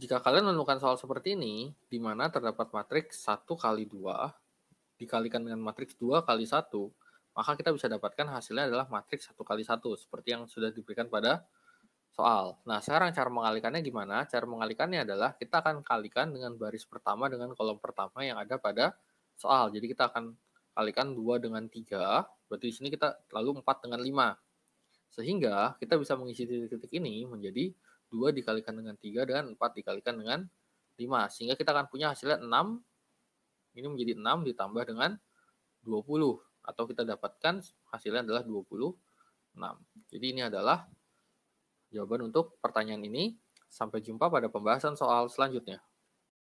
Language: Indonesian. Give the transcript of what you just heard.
Jika kalian menemukan soal seperti ini, di mana terdapat matriks 1 kali 2 dikalikan dengan matriks 2 kali 1, maka kita bisa dapatkan hasilnya adalah matriks 1 kali 1, seperti yang sudah diberikan pada soal. Nah, sekarang cara mengalikannya gimana? Cara mengalikannya adalah kita akan kalikan dengan baris pertama dengan kolom pertama yang ada pada soal. Jadi kita akan kalikan 2 dengan 3, berarti di sini kita lalu 4 dengan 5. Sehingga kita bisa mengisi titik-titik ini menjadi 2 dikalikan dengan 3 dan 4 dikalikan dengan 5. Sehingga kita akan punya hasilnya 6. Ini menjadi 6 ditambah dengan 20. Atau kita dapatkan hasilnya adalah 26. Jadi ini adalah jawaban untuk pertanyaan ini. Sampai jumpa pada pembahasan soal selanjutnya.